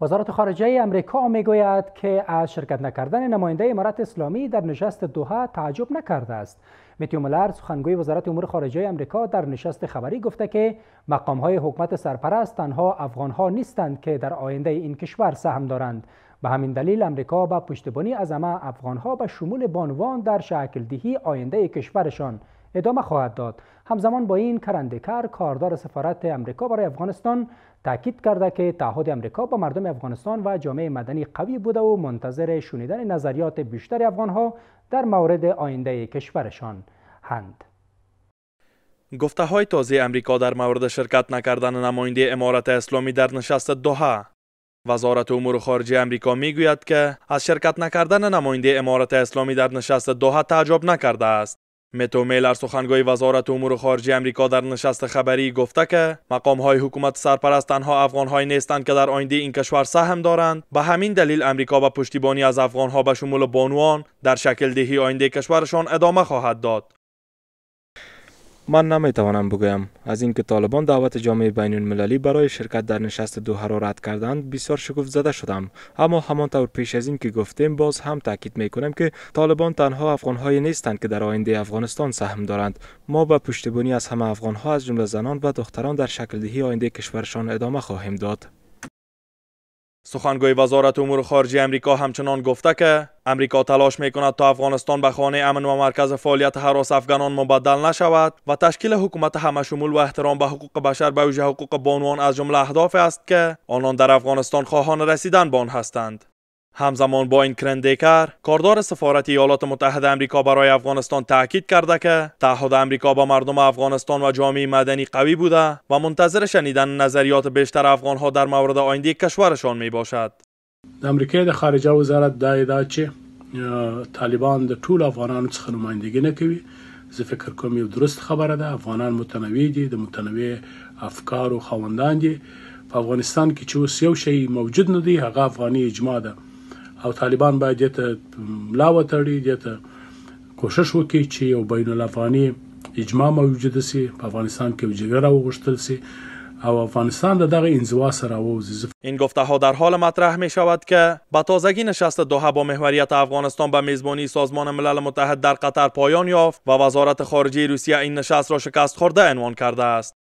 وزارت خارجه امریکا میگوید که از شرکت نکردن نماینده امارات اسلامی در نشست دوها تعجب نکرده است. متیو ملر سخنگوی وزارت امور خارجه امریکا در نشست خبری گفته که مقام های حکومت سرپرست تنها افغان ها نیستند که در آینده این کشور سهم دارند. به همین دلیل امریکا با پشتبانی از همه افغان ها به شمول بانوان در شکل دهی آینده کشورشان ادامه خواهد داد همزمان با این کرندکر کاردار سفارت امریکا برای افغانستان تاکید کرده که تعهد امریکا با مردم افغانستان و جامعه مدنی قوی بوده و منتظر شنیدن نظریات بیشتر ها در مورد آینده کشورشان هند گفته های تازه امریکا در مورد شرکت نکردن نماینده امارت اسلامی در نشست دوها وزارت امور خارجه امریکا میگوید که از شرکت نکردن نماینده امارت اسلامی در نشست دوحه تعجب نکرده است متو میلر سخنگوی وزارت امور خارجه امریکا در نشست خبری گفته که مقام های حکومت سرپرست تنها افغان های نیستند که در آینده این کشور سهم دارند به همین دلیل امریکا به پشتیبانی از افغان ها به شمول بانوان در شکل دهی آینده کشورشان ادامه خواهد داد من نمیتوانم بگویم از اینکه طالبان دعوت جامعه بین المللی برای شرکت در نشست دو را کردند بسیار شگفت زده شدم اما همانطور پیش از این که گفتیم باز هم تاکید میکنم که طالبان تنها افغانهایی نیستند که در آینده افغانستان سهم دارند ما به پشتیبانی از همه ها از جمله زنان و دختران در شکل دهی آینده کشورشان ادامه خواهیم داد سخنگوی وزارت امور خارجه امریکا همچنان گفته که امریکا تلاش میکند تا افغانستان به خانه امن و مرکز فعالیت حراس افغانان مبدل نشود و تشکیل حکومت همشمول و احترام به حقوق بشر به ویژه حقوق بانوان از جمله اهداف است که آنان در افغانستان خواهان رسیدن بان هستند همزمان با این کرندیکر کاردار سفارت ایالات متحده امریکا برای افغانستان تاکید کرده که تعهد امریکا با مردم افغانستان و جامعه مدنی قوی بوده و منتظر شنیدن نظریات بیشتر افغانها در مورد آینده کشورشان می باشد د امریکای د خارجه وزارت دا ادعا چې طالبان د ټول افغانانو څخه نمایندګي نه کوي زه فکر کوم یو درست خبره ده افغانان متنوع دي د متنوع افکارو خوندان دي په افغانستان کې چې اوس یو شی موجود نه دی هغه افغانی اجماع ده او طالبان باید دته ملا وتړي ته کوشش وکړي چې یو بین الافغاني اجماع موجود سي په افغانستان کې وجګر راوغشتل سي او افغانستان در دغه انزوا سره ووزیز این گفته ها در حال مطرح می شود که به تازگی نشست به با محوریت افغانستان به میزبانی سازمان ملل متحد در قطر پایان یافت و وزارت خارجه روسیه این نشست را شکست خورده عنوان کرده است